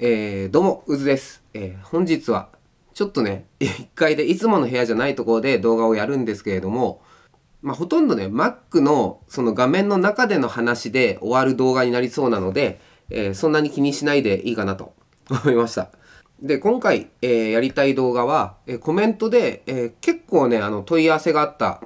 えー、どうも、うずです。えー、本日は、ちょっとね、1階でいつもの部屋じゃないところで動画をやるんですけれども、まあ、ほとんどね、Mac のその画面の中での話で終わる動画になりそうなので、えー、そんなに気にしないでいいかなと 思いました。で、今回、えー、やりたい動画は、えコメントで、え結構ね、あの、問い合わせがあった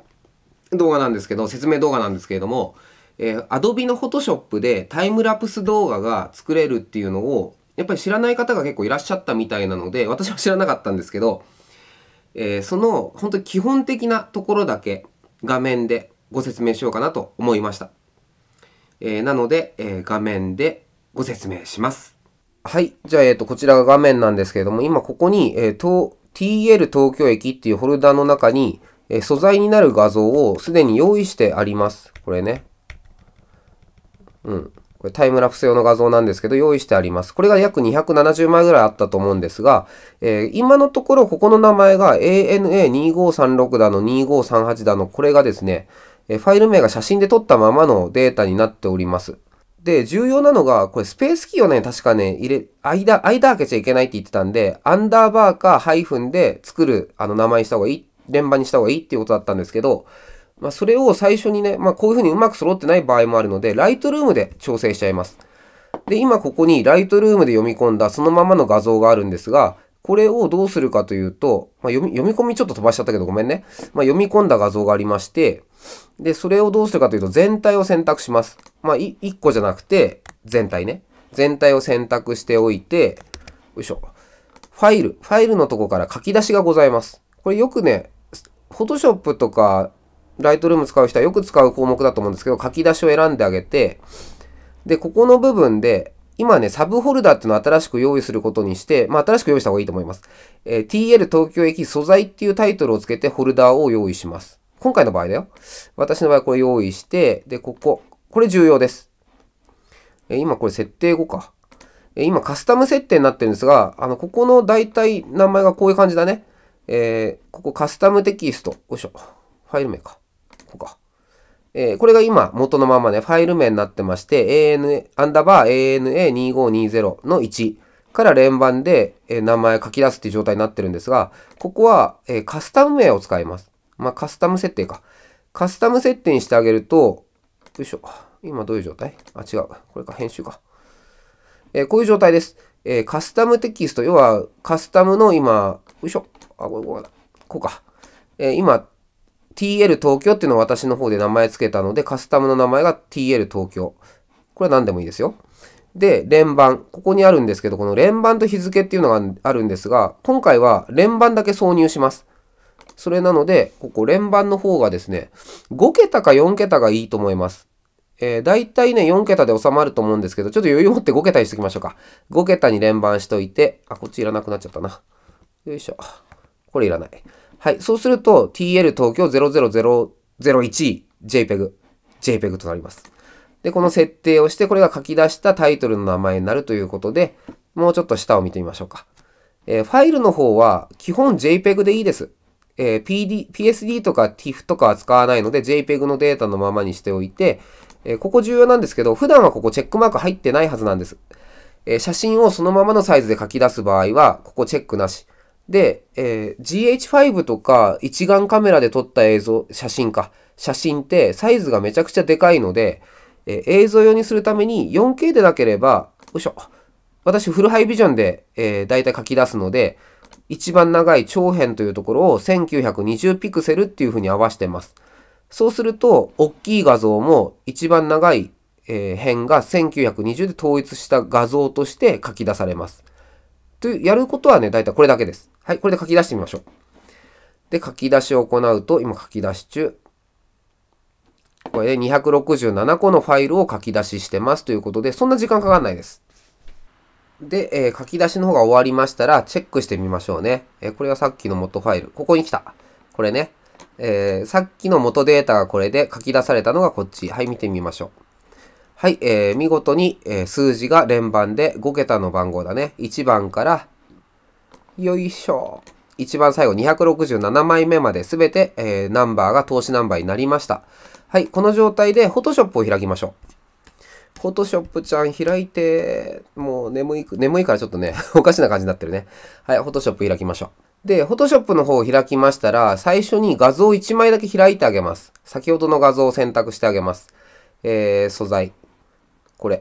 動画なんですけど、説明動画なんですけれども、えー、Adobe の Photoshop でタイムラプス動画が作れるっていうのをやっぱり知らない方が結構いらっしゃったみたいなので、私は知らなかったんですけど、えー、その本当に基本的なところだけ画面でご説明しようかなと思いました。えー、なので、えー、画面でご説明します。はい。じゃあ、えっ、ー、と、こちらが画面なんですけれども、今ここに、えー、と TL 東京駅っていうフォルダの中に、え素材になる画像をすでに用意してあります。これね。うん。これタイムラプス用の画像なんですけど、用意してあります。これが約270枚ぐらいあったと思うんですが、えー、今のところここの名前が ANA2536 だの2538だの、これがですね、えファイル名が写真で撮ったままのデータになっております。で、重要なのが、これスペースキーをね、確かね、入れ、間、間開けちゃいけないって言ってたんで、アンダーバーかハイフンで作る、あの、名前にした方がいい、連番にした方がいいっていうことだったんですけど、まあ、それを最初にね、まあ、こういうふうにうまく揃ってない場合もあるので、ライトルームで調整しちゃいます。で、今ここにライトルームで読み込んだそのままの画像があるんですが、これをどうするかというと、まあ、読み、読み込みちょっと飛ばしちゃったけどごめんね。まあ、読み込んだ画像がありまして、で、それをどうするかというと全体を選択します。まあ、1個じゃなくて、全体ね。全体を選択しておいて、よいしょ。ファイル、ファイルのとこから書き出しがございます。これよくね、フォトショップとかライトルーム使う人はよく使う項目だと思うんですけど、書き出しを選んであげて、で、ここの部分で、今ね、サブホルダーっていうのを新しく用意することにして、まあ、新しく用意した方がいいと思います。えー、TL 東京駅素材っていうタイトルをつけてホルダーを用意します。今回の場合だよ。私の場合これ用意して、で、ここ。これ重要です。えー、今これ設定後か。えー、今カスタム設定になってるんですが、あの、ここの大体名前がこういう感じだね。えー、ここカスタムテキスト。よいしょ。ファイル名か。えー、これが今元のままね、ファイル名になってまして、a n アンダーバー ANA2520 の1から連番で、えー、名前書き出すっていう状態になってるんですが、ここは、えー、カスタム名を使います。まあ、カスタム設定か。カスタム設定にしてあげると、よいしょ。今どういう状態あ、違う。これか、編集か。えー、こういう状態です。えー、カスタムテキスト、要はカスタムの今、よいしょ。あ、こん。こうか。えー、今、TL 東京っていうのを私の方で名前付けたので、カスタムの名前が TL 東京。これは何でもいいですよ。で、連番。ここにあるんですけど、この連番と日付っていうのがあるんですが、今回は連番だけ挿入します。それなので、ここ連番の方がですね、5桁か4桁がいいと思います。えー、大体ね、4桁で収まると思うんですけど、ちょっと余裕持って5桁にしときましょうか。5桁に連番しといて、あ、こっちいらなくなっちゃったな。よいしょ。これいらない。はい。そうすると、TL 東京00001 JPEG、JPEG となります。で、この設定をして、これが書き出したタイトルの名前になるということで、もうちょっと下を見てみましょうか。えー、ファイルの方は、基本 JPEG でいいです。えー、PD、PSD とか TIFF とかは使わないので、JPEG のデータのままにしておいて、えー、ここ重要なんですけど、普段はここチェックマーク入ってないはずなんです。え写真をそのままのサイズで書き出す場合は、ここチェックなし。で、えー、GH5 とか一眼カメラで撮った映像、写真か。写真ってサイズがめちゃくちゃでかいので、えー、映像用にするために 4K でなければ、よいしょ。私フルハイビジョンで、えー、大体書き出すので、一番長い長辺というところを1920ピクセルっていうふうに合わせてます。そうすると、大きい画像も一番長い、え辺が1920で統一した画像として書き出されます。という、やることはね、だいたいこれだけです。はい、これで書き出してみましょう。で、書き出しを行うと、今書き出し中。これで267個のファイルを書き出ししてますということで、そんな時間かかんないです。で、えー、書き出しの方が終わりましたら、チェックしてみましょうね。えー、これはさっきの元ファイル。ここに来た。これね。えー、さっきの元データがこれで書き出されたのがこっち。はい、見てみましょう。はい、えー、見事に、えー、数字が連番で5桁の番号だね。1番から、よいしょ。一番最後267枚目まで全て、えー、ナンバーが投資ナンバーになりました。はい、この状態で Photoshop を開きましょう。Photoshop ちゃん開いて、もう眠い、眠いからちょっとね、おかしな感じになってるね。はい、Photoshop 開きましょう。で、Photoshop の方を開きましたら、最初に画像1枚だけ開いてあげます。先ほどの画像を選択してあげます。えー、素材。これ。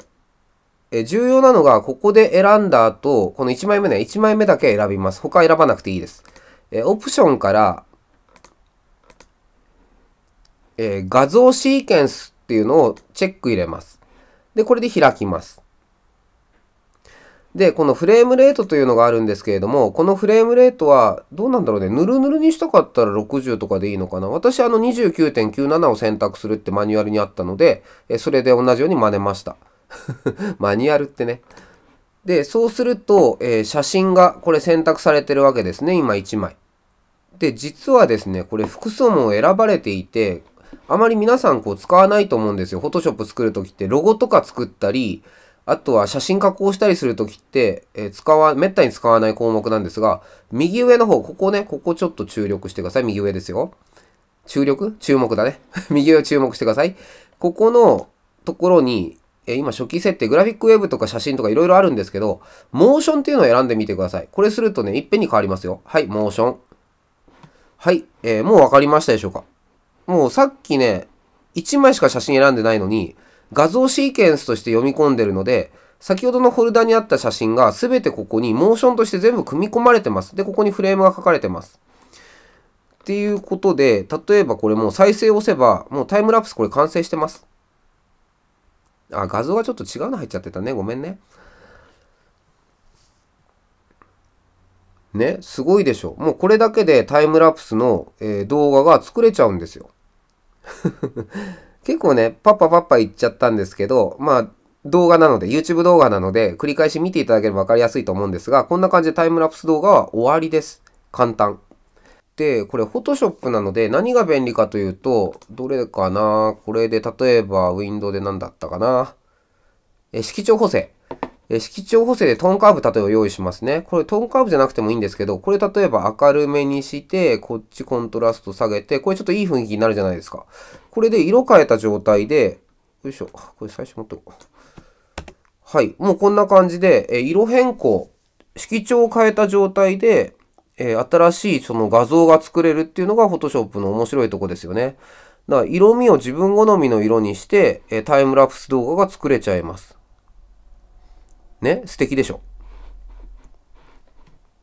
え重要なのが、ここで選んだ後、この1枚目ね、1枚目だけ選びます。他選ばなくていいです。えオプションから、え画像シーケンスっていうのをチェック入れます。で、これで開きます。で、このフレームレートというのがあるんですけれども、このフレームレートは、どうなんだろうね、ぬるぬるにしたかったら60とかでいいのかな。私、あの29.97を選択するってマニュアルにあったので、それで同じように真似ました。マニュアルってね。で、そうすると、えー、写真がこれ選択されてるわけですね。今1枚。で、実はですね、これ複数も選ばれていて、あまり皆さんこう使わないと思うんですよ。フォトショップ作るときってロゴとか作ったり、あとは写真加工したりするときって、えー、使わ、めったに使わない項目なんですが、右上の方、ここね、ここちょっと注力してください。右上ですよ。注力注目だね。右上注目してください。ここのところに、え今初期設定、グラフィックウェブとか写真とかいろいろあるんですけど、モーションっていうのを選んでみてください。これするとね、いっぺんに変わりますよ。はい、モーション。はい、えー、もうわかりましたでしょうか。もうさっきね、1枚しか写真選んでないのに、画像シーケンスとして読み込んでるので、先ほどのフォルダにあった写真が全てここにモーションとして全部組み込まれてます。で、ここにフレームが書かれてます。っていうことで、例えばこれもう再生を押せば、もうタイムラプスこれ完成してます。あ、画像がちょっと違うの入っちゃってたね。ごめんね。ね、すごいでしょ。もうこれだけでタイムラプスの、えー、動画が作れちゃうんですよ。結構ね、パッパパッパ言っちゃったんですけど、まあ、動画なので、YouTube 動画なので、繰り返し見ていただければ分かりやすいと思うんですが、こんな感じでタイムラプス動画は終わりです。簡単。、これフォトショップなので何が便利かというと、どれかなこれで例えばウィンドウで何だったかなえ色調補正。え色調補正でトーンカーブ例えば用意しますね。これトーンカーブじゃなくてもいいんですけど、これ例えば明るめにして、こっちコントラスト下げて、これちょっといい雰囲気になるじゃないですか。これで色変えた状態で、よいしょ。これ最初持っておこう。はい。もうこんな感じで、え色変更、色調を変えた状態で、えー、新しいその画像が作れるっていうのがフォトショップの面白いとこですよね。だから色味を自分好みの色にして、えー、タイムラプス動画が作れちゃいます。ね、素敵でしょ。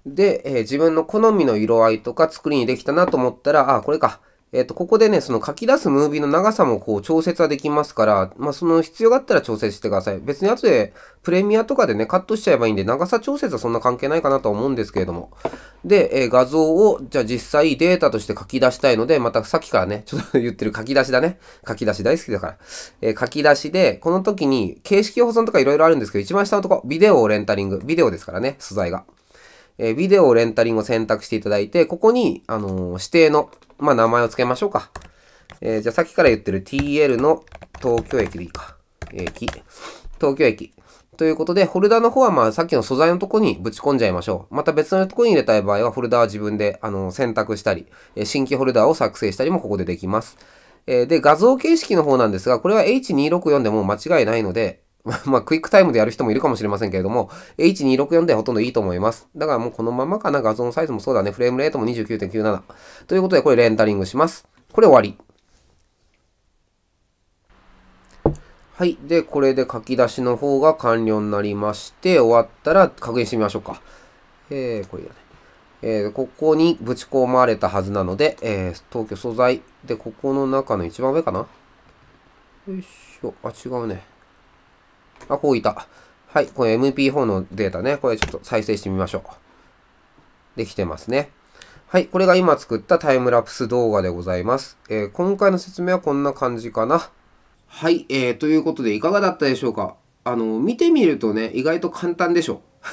で、えー、自分の好みの色合いとか作りにできたなと思ったら、あ、これか。えっ、ー、と、ここでね、その書き出すムービーの長さもこう調節はできますから、まあ、その必要があったら調節してください。別に後でプレミアとかでね、カットしちゃえばいいんで、長さ調節はそんな関係ないかなとは思うんですけれども。で、えー、画像を、じゃあ実際データとして書き出したいので、またさっきからね、ちょっと言ってる書き出しだね。書き出し大好きだから。えー、書き出しで、この時に形式保存とかいろいろあるんですけど、一番下のとこ、ビデオをレンタリング。ビデオですからね、素材が。えー、ビデオレンタリングを選択していただいて、ここに、あの指定の、まあ、名前を付けましょうか。えじゃあさっきから言ってる TL の東京駅でいいか。駅。東京駅。ということで、フォルダの方はまあさっきの素材のとこにぶち込んじゃいましょう。また別のとこに入れたい場合は、フォルダは自分であの選択したり、新規フォルダを作成したりもここでできます。えで、画像形式の方なんですが、これは H264 でも間違いないので、まあ、クイックタイムでやる人もいるかもしれませんけれども、H264 でほとんどいいと思います。だからもうこのままかな、画像のサイズもそうだね。フレームレートも29.97。ということで、これレンダリングします。これ終わり。はい。で、これで書き出しの方が完了になりまして、終わったら確認してみましょうか。えー、これだね。えー、ここにぶち込まれたはずなので、えー、東京素材。で、ここの中の一番上かなよいしょ。あ、違うね。あ、こういた。はい、これ MP4 のデータね。これちょっと再生してみましょう。できてますね。はい、これが今作ったタイムラプス動画でございます。えー、今回の説明はこんな感じかな。はい、えー、ということでいかがだったでしょうかあの、見てみるとね、意外と簡単でしょ。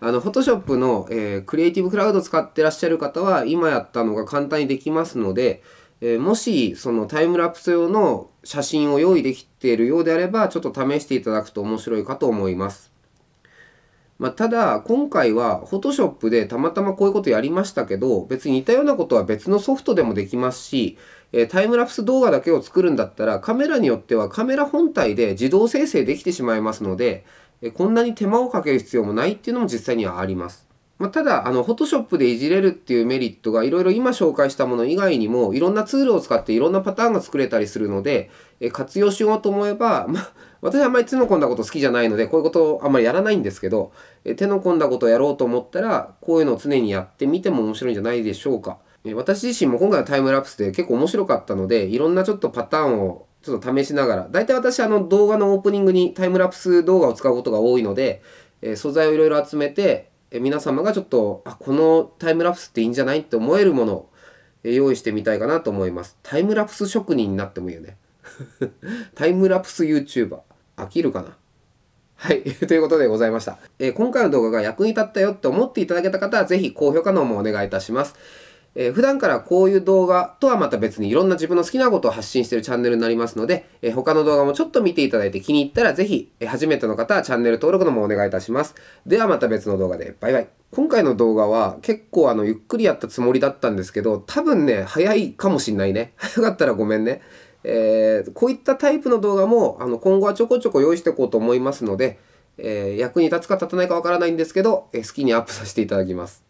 あの、Photoshop の、えー、クリエイティブクラウド使ってらっしゃる方は、今やったのが簡単にできますので、えー、もし、そのタイムラプス用の写真を用意できているようであれば、ちょっと試していただくと面白いかと思います。まあ、ただ、今回は Photoshop でたまたまこういうことやりましたけど、別に似たようなことは別のソフトでもできますし、えタイムラプス動画だけを作るんだったら、カメラによってはカメラ本体で自動生成できてしまいますので、えこんなに手間をかける必要もないっていうのも実際にはあります。まあ、ただ、あの、フォトショップでいじれるっていうメリットが、いろいろ今紹介したもの以外にも、いろんなツールを使っていろんなパターンが作れたりするので、え活用しようと思えば、まあ、私はあんまり手の込んだこと好きじゃないので、こういうことをあんまりやらないんですけど、え手の込んだことをやろうと思ったら、こういうのを常にやってみても面白いんじゃないでしょうか。え私自身も今回のタイムラプスで結構面白かったので、いろんなちょっとパターンをちょっと試しながら、大体私あの動画のオープニングにタイムラプス動画を使うことが多いので、え素材をいろいろ集めて、え皆様がちょっと、あ、このタイムラプスっていいんじゃないって思えるものを用意してみたいかなと思います。タイムラプス職人になってもいいよね。タイムラプス YouTuber。飽きるかなはい。ということでございました。えー、今回の動画が役に立ったよって思っていただけた方は、ぜひ高評価の方もお願いいたします。えー、普段からこういう動画とはまた別にいろんな自分の好きなことを発信してるチャンネルになりますので、えー、他の動画もちょっと見ていただいて気に入ったらぜひ、えー、初めての方はチャンネル登録のもお願いいたします。ではまた別の動画で、バイバイ。今回の動画は結構あの、ゆっくりやったつもりだったんですけど、多分ね、早いかもしんないね。早かったらごめんね。えー、こういったタイプの動画もあの今後はちょこちょこ用意していこうと思いますので、えー、役に立つか立たないかわからないんですけど、えー、好きにアップさせていただきます。